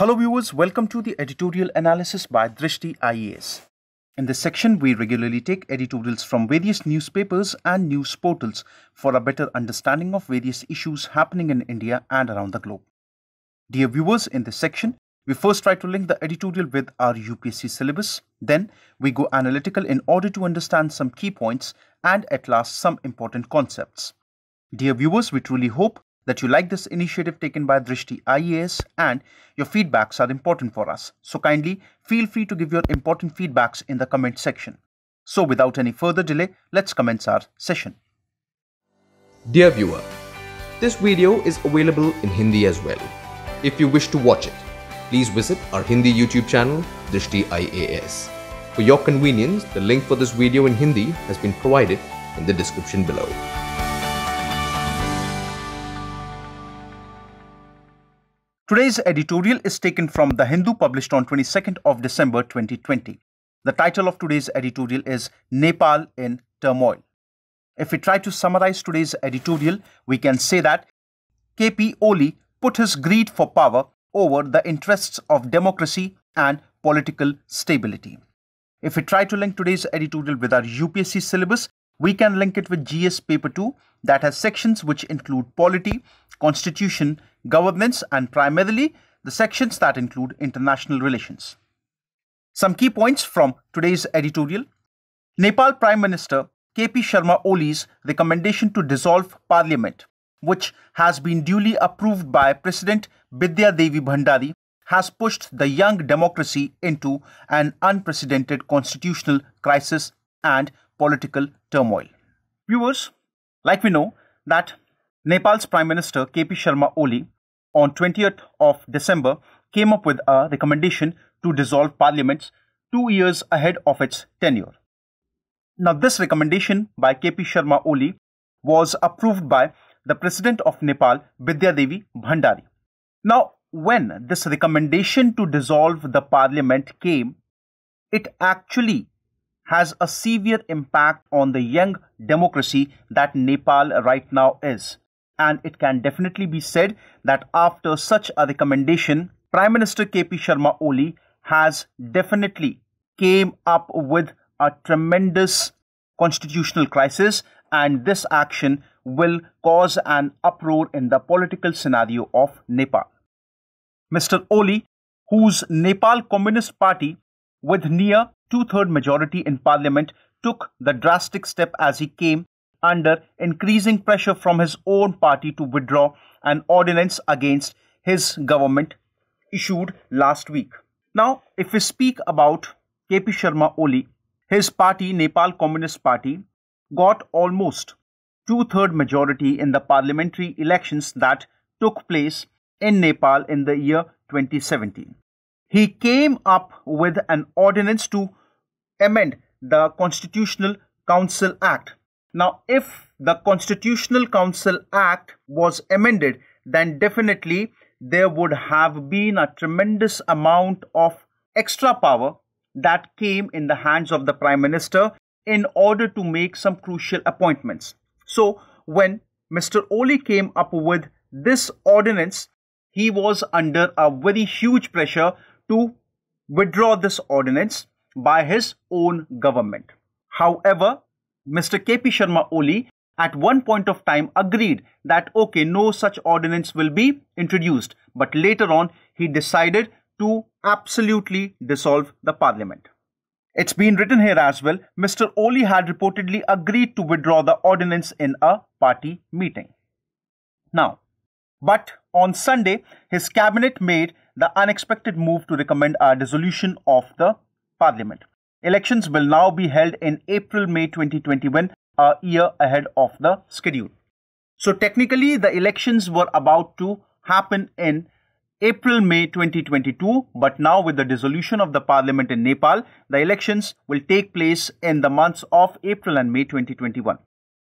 Hello viewers, welcome to the editorial analysis by Drishti IAS. In this section, we regularly take editorials from various newspapers and news portals for a better understanding of various issues happening in India and around the globe. Dear viewers, in this section, we first try to link the editorial with our UPSC syllabus, then we go analytical in order to understand some key points and at last some important concepts. Dear viewers, we truly hope that you like this initiative taken by Drishti IAS and your feedbacks are important for us. So kindly feel free to give your important feedbacks in the comment section. So without any further delay, let's commence our session. Dear viewer, this video is available in Hindi as well. If you wish to watch it, please visit our Hindi YouTube channel, Drishti IAS. For your convenience, the link for this video in Hindi has been provided in the description below. Today's editorial is taken from The Hindu published on 22nd of December 2020. The title of today's editorial is Nepal in Turmoil. If we try to summarize today's editorial, we can say that KP Oli put his greed for power over the interests of democracy and political stability. If we try to link today's editorial with our UPSC syllabus, we can link it with GS paper 2 that has sections which include polity, constitution, governance and primarily the sections that include international relations. Some key points from today's editorial. Nepal Prime Minister KP Sharma Oli's recommendation to dissolve parliament, which has been duly approved by President Bidya Devi Bhandari, has pushed the young democracy into an unprecedented constitutional crisis and political turmoil. Viewers, like we know that Nepal's Prime Minister KP Sharma Oli on 20th of December came up with a recommendation to dissolve parliaments two years ahead of its tenure. Now, this recommendation by KP Sharma Oli was approved by the President of Nepal, Bidya Devi Bhandari. Now, when this recommendation to dissolve the parliament came, it actually has a severe impact on the young democracy that Nepal right now is. And it can definitely be said that after such a recommendation, Prime Minister KP Sharma Oli has definitely came up with a tremendous constitutional crisis and this action will cause an uproar in the political scenario of Nepal. Mr. Oli, whose Nepal Communist Party with near two third majority in parliament took the drastic step as he came under increasing pressure from his own party to withdraw an ordinance against his government issued last week. Now, if we speak about KP Sharma Oli, his party, Nepal Communist Party, got almost two third majority in the parliamentary elections that took place in Nepal in the year 2017. He came up with an ordinance to amend the Constitutional Council Act. Now, if the Constitutional Council Act was amended, then definitely there would have been a tremendous amount of extra power that came in the hands of the Prime Minister in order to make some crucial appointments. So, when Mr. Oli came up with this ordinance, he was under a very huge pressure to withdraw this ordinance by his own government. However, Mr. K.P. Sharma Oli at one point of time agreed that okay, no such ordinance will be introduced, but later on he decided to absolutely dissolve the parliament. It's been written here as well Mr. Oli had reportedly agreed to withdraw the ordinance in a party meeting. Now, but on Sunday, his cabinet made the unexpected move to recommend a dissolution of the parliament. Elections will now be held in April May 2021, a year ahead of the schedule. So, technically, the elections were about to happen in April May 2022, but now with the dissolution of the parliament in Nepal, the elections will take place in the months of April and May 2021.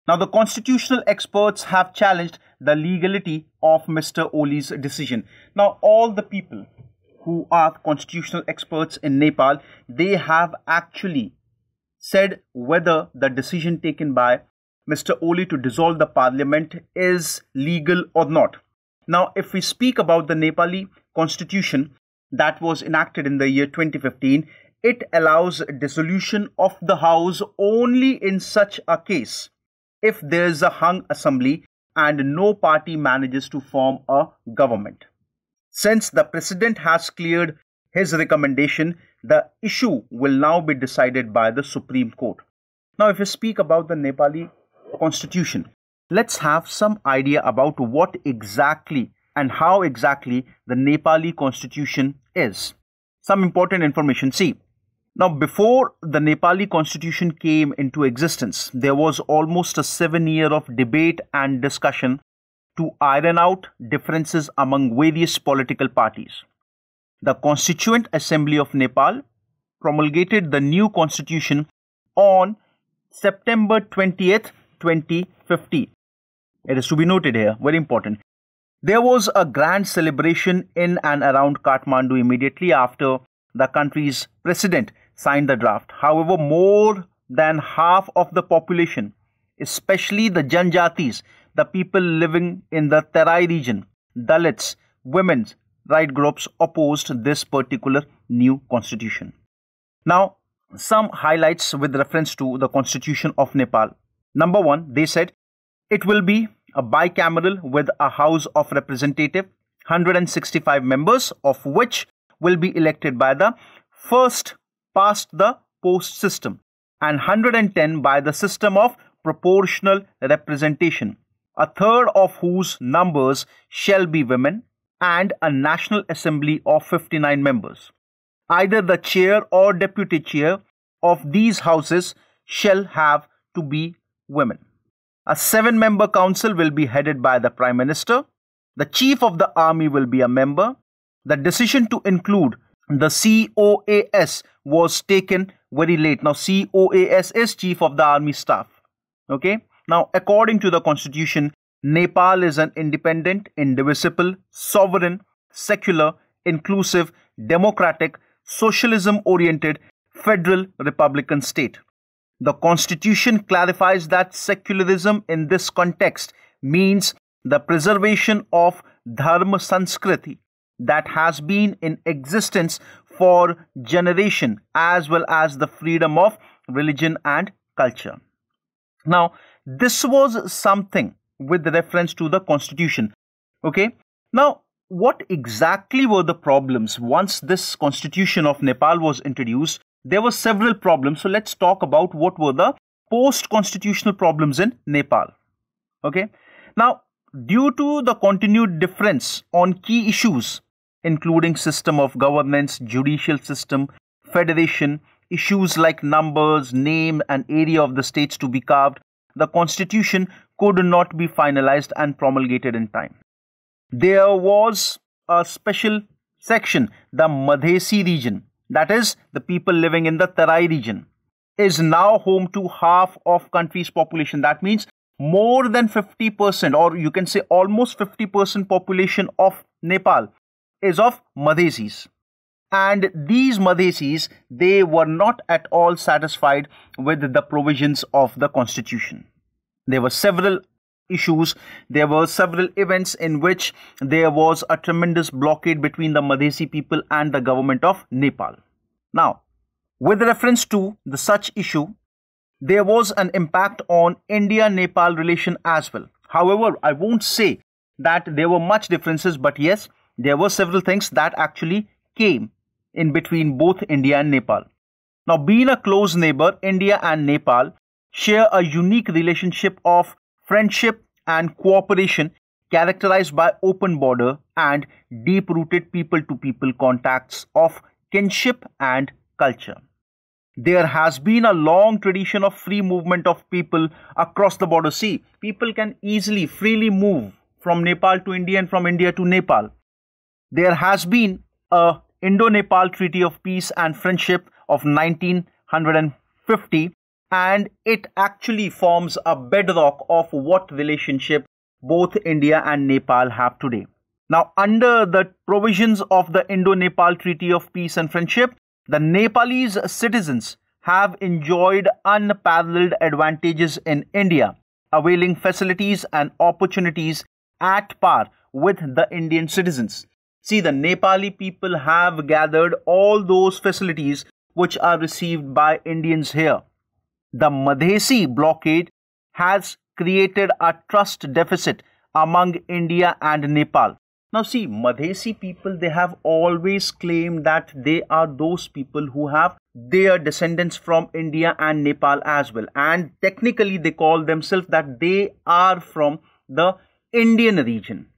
Now, the constitutional experts have challenged the legality of Mr. Oli's decision. Now, all the people who are constitutional experts in Nepal, they have actually said whether the decision taken by Mr. Oli to dissolve the parliament is legal or not. Now, if we speak about the Nepali constitution that was enacted in the year 2015, it allows dissolution of the house only in such a case if there is a hung assembly and no party manages to form a government. Since the president has cleared his recommendation, the issue will now be decided by the Supreme Court. Now, if we speak about the Nepali constitution, let's have some idea about what exactly and how exactly the Nepali constitution is. Some important information. See, now before the Nepali constitution came into existence, there was almost a seven year of debate and discussion to iron out differences among various political parties. The Constituent Assembly of Nepal promulgated the new constitution on September 20th, 2050. It is to be noted here, very important. There was a grand celebration in and around Kathmandu immediately after the country's president signed the draft. However, more than half of the population, especially the Janjatis, the people living in the Terai region, Dalits, women's right groups opposed this particular new constitution. Now, some highlights with reference to the constitution of Nepal. Number one, they said it will be a bicameral with a House of Representative, 165 members, of which will be elected by the first past the post system and 110 by the system of proportional representation a third of whose numbers shall be women, and a National Assembly of 59 members. Either the chair or deputy chair of these houses shall have to be women. A seven member council will be headed by the Prime Minister. The Chief of the Army will be a member. The decision to include the COAS was taken very late. Now, COAS is Chief of the Army Staff. Okay now, according to the constitution, Nepal is an independent, indivisible, sovereign, secular, inclusive, democratic, socialism oriented, federal republican state. The constitution clarifies that secularism in this context means the preservation of dharma sanskriti that has been in existence for generation as well as the freedom of religion and culture. Now, this was something with reference to the constitution. Okay, now what exactly were the problems once this constitution of Nepal was introduced? There were several problems, so let's talk about what were the post constitutional problems in Nepal. Okay, now due to the continued difference on key issues including system of governance judicial system federation issues like numbers name and area of the states to be carved the constitution could not be finalized and promulgated in time. There was a special section, the Madhesi region, that is, the people living in the Tarai region, is now home to half of country's population. That means more than 50% or you can say almost 50% population of Nepal is of Madhesis and these Madhesis, they were not at all satisfied with the provisions of the constitution. There were several issues, there were several events in which there was a tremendous blockade between the Madhesi people and the government of Nepal. Now, with reference to the such issue, there was an impact on India-Nepal relation as well. However, I won't say that there were much differences, but yes, there were several things that actually came in between both India and Nepal. Now, being a close neighbor, India and Nepal share a unique relationship of friendship and cooperation characterized by open border and deep rooted people to people contacts of kinship and culture. There has been a long tradition of free movement of people across the border. See, people can easily, freely move from Nepal to India and from India to Nepal. There has been a Indo-Nepal Treaty of Peace and Friendship of 1950 and it actually forms a bedrock of what relationship both India and Nepal have today. Now under the provisions of the Indo-Nepal Treaty of Peace and Friendship, the Nepalese citizens have enjoyed unparalleled advantages in India, availing facilities and opportunities at par with the Indian citizens. See, the Nepali people have gathered all those facilities which are received by Indians here. The Madhesi blockade has created a trust deficit among India and Nepal. Now see, Madhesi people, they have always claimed that they are those people who have their descendants from India and Nepal as well. And technically they call themselves that they are from the Indian region.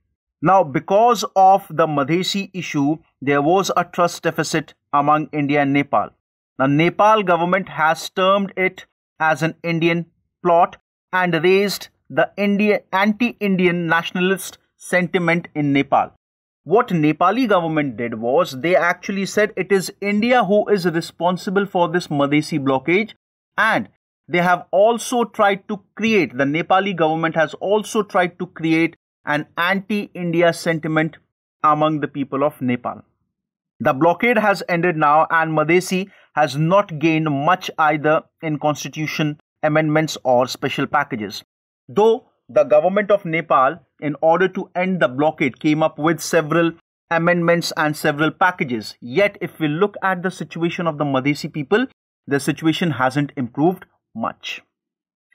Now, because of the Madhesi issue, there was a trust deficit among India and Nepal. Now, Nepal government has termed it as an Indian plot and raised the India, anti-Indian nationalist sentiment in Nepal. What Nepali government did was they actually said it is India who is responsible for this Madhesi blockage and they have also tried to create, the Nepali government has also tried to create and anti-India sentiment among the people of Nepal. The blockade has ended now and Madhesi has not gained much either in constitution amendments or special packages. Though the government of Nepal, in order to end the blockade, came up with several amendments and several packages. Yet, if we look at the situation of the Madhesi people, the situation hasn't improved much.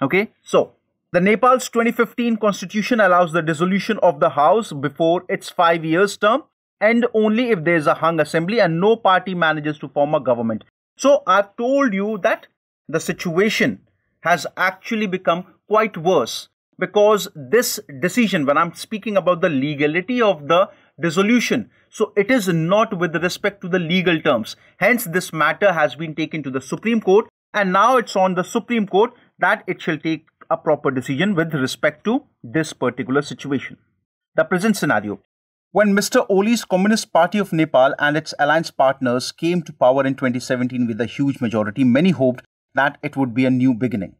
Okay, so the Nepal's 2015 constitution allows the dissolution of the house before its five years term and only if there is a hung assembly and no party manages to form a government. So I've told you that the situation has actually become quite worse because this decision, when I'm speaking about the legality of the dissolution, so it is not with respect to the legal terms. Hence, this matter has been taken to the Supreme Court and now it's on the Supreme Court that it shall take a proper decision with respect to this particular situation. The present scenario when Mr. Oli's Communist Party of Nepal and its alliance partners came to power in 2017 with a huge majority, many hoped that it would be a new beginning.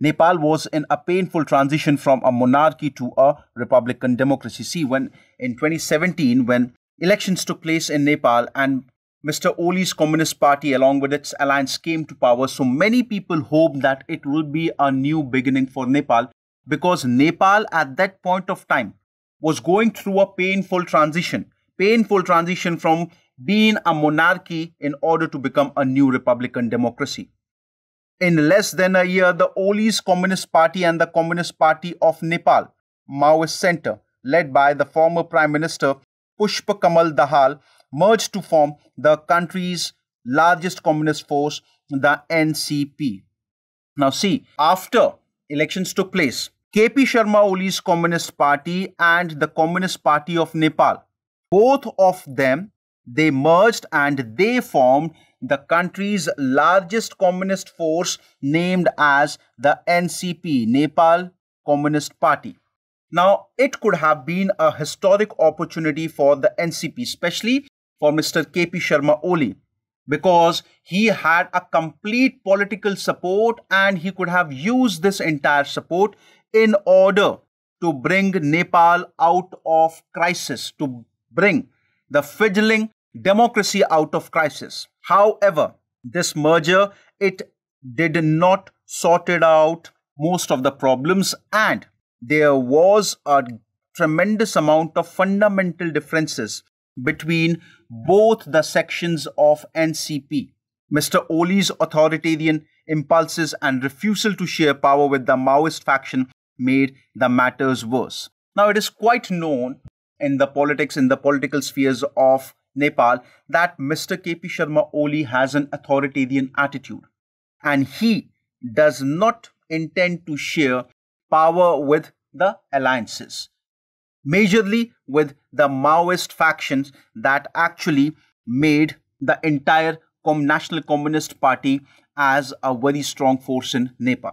Nepal was in a painful transition from a monarchy to a republican democracy. See, when in 2017, when elections took place in Nepal and Mr. Oli's Communist Party, along with its alliance, came to power. So many people hope that it will be a new beginning for Nepal because Nepal at that point of time was going through a painful transition, painful transition from being a monarchy in order to become a new republican democracy. In less than a year, the Oli's Communist Party and the Communist Party of Nepal, Maoist Center, led by the former Prime Minister Pushpa Kamal Dahal, merged to form the country's largest communist force, the NCP. Now, see, after elections took place, KP Sharma Oli's Communist Party and the Communist Party of Nepal, both of them, they merged and they formed the country's largest communist force named as the NCP, Nepal Communist Party. Now, it could have been a historic opportunity for the NCP, especially for Mr. KP Sharma Oli because he had a complete political support and he could have used this entire support in order to bring Nepal out of crisis, to bring the fiddling democracy out of crisis. However, this merger, it did not sorted out most of the problems and there was a tremendous amount of fundamental differences between both the sections of NCP. Mr. Oli's authoritarian impulses and refusal to share power with the Maoist faction made the matters worse. Now, it is quite known in the politics, in the political spheres of Nepal, that Mr. KP Sharma Oli has an authoritarian attitude and he does not intend to share power with the alliances majorly with the Maoist factions that actually made the entire National Communist Party as a very strong force in Nepal.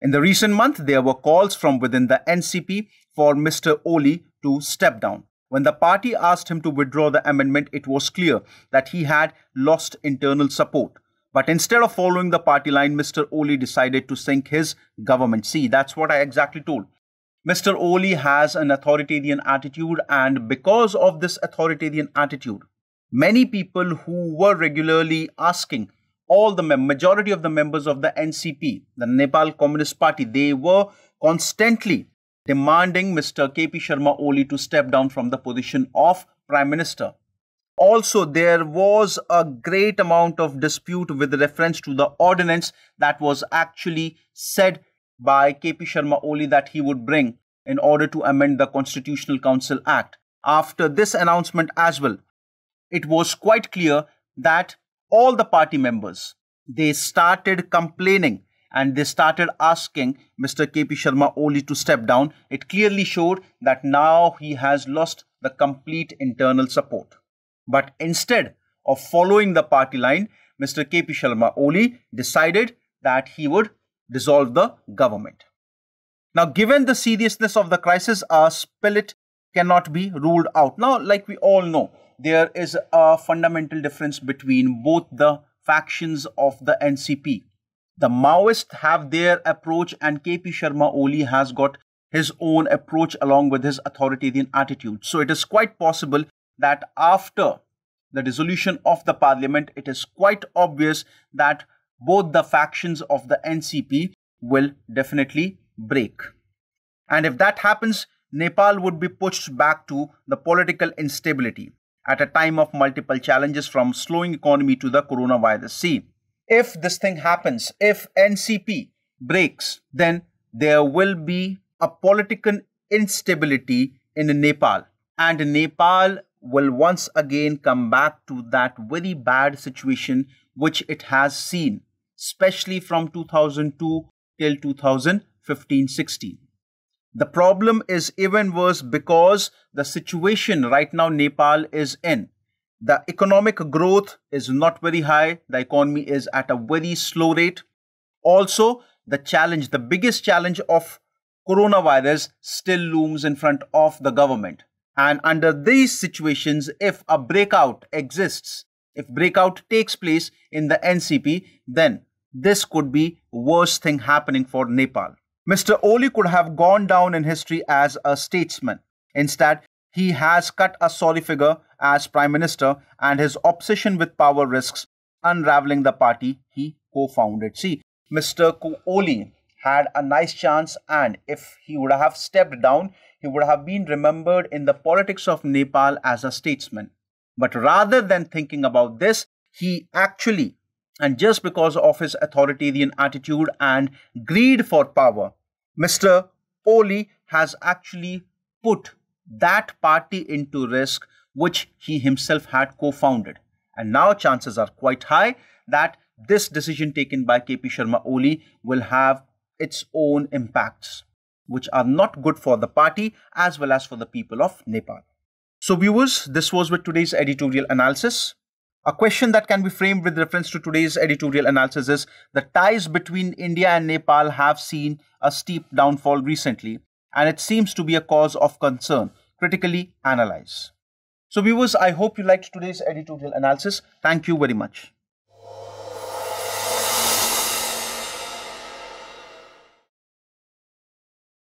In the recent month, there were calls from within the NCP for Mr. Oli to step down. When the party asked him to withdraw the amendment, it was clear that he had lost internal support. But instead of following the party line, Mr. Oli decided to sink his government. See, that's what I exactly told. Mr. Oli has an authoritarian attitude, and because of this authoritarian attitude, many people who were regularly asking all the majority of the members of the NCP, the Nepal Communist Party, they were constantly demanding Mr. KP Sharma Oli to step down from the position of Prime Minister. Also, there was a great amount of dispute with reference to the ordinance that was actually said by KP Sharma Oli that he would bring in order to amend the Constitutional Council Act. After this announcement as well, it was quite clear that all the party members they started complaining and they started asking Mr. KP Sharma Oli to step down. It clearly showed that now he has lost the complete internal support. But instead of following the party line, Mr. KP Sharma Oli decided that he would dissolve the government. Now, given the seriousness of the crisis, a split cannot be ruled out. Now, like we all know, there is a fundamental difference between both the factions of the NCP. The Maoists have their approach and KP Sharma Oli has got his own approach along with his authoritarian attitude. So it is quite possible that after the dissolution of the parliament, it is quite obvious that both the factions of the NCP will definitely break. And if that happens, Nepal would be pushed back to the political instability at a time of multiple challenges from slowing economy to the coronavirus. See, if this thing happens, if NCP breaks, then there will be a political instability in Nepal. And Nepal will once again come back to that very bad situation which it has seen especially from 2002 till 2015-16. The problem is even worse because the situation right now Nepal is in. The economic growth is not very high. The economy is at a very slow rate. Also, the challenge, the biggest challenge of coronavirus still looms in front of the government. And under these situations, if a breakout exists, if breakout takes place in the NCP, then this could be worst thing happening for Nepal. Mr. Oli could have gone down in history as a statesman. Instead, he has cut a sorry figure as prime minister and his obsession with power risks unraveling the party he co-founded. See, Mr. Oli had a nice chance and if he would have stepped down, he would have been remembered in the politics of Nepal as a statesman. But rather than thinking about this, he actually and just because of his authoritarian attitude and greed for power, Mr. Oli has actually put that party into risk which he himself had co founded. And now chances are quite high that this decision taken by KP Sharma Oli will have its own impacts, which are not good for the party as well as for the people of Nepal. So, viewers, this was with today's editorial analysis. A question that can be framed with reference to today's editorial analysis is the ties between India and Nepal have seen a steep downfall recently, and it seems to be a cause of concern. Critically analyze. So, viewers, I hope you liked today's editorial analysis. Thank you very much.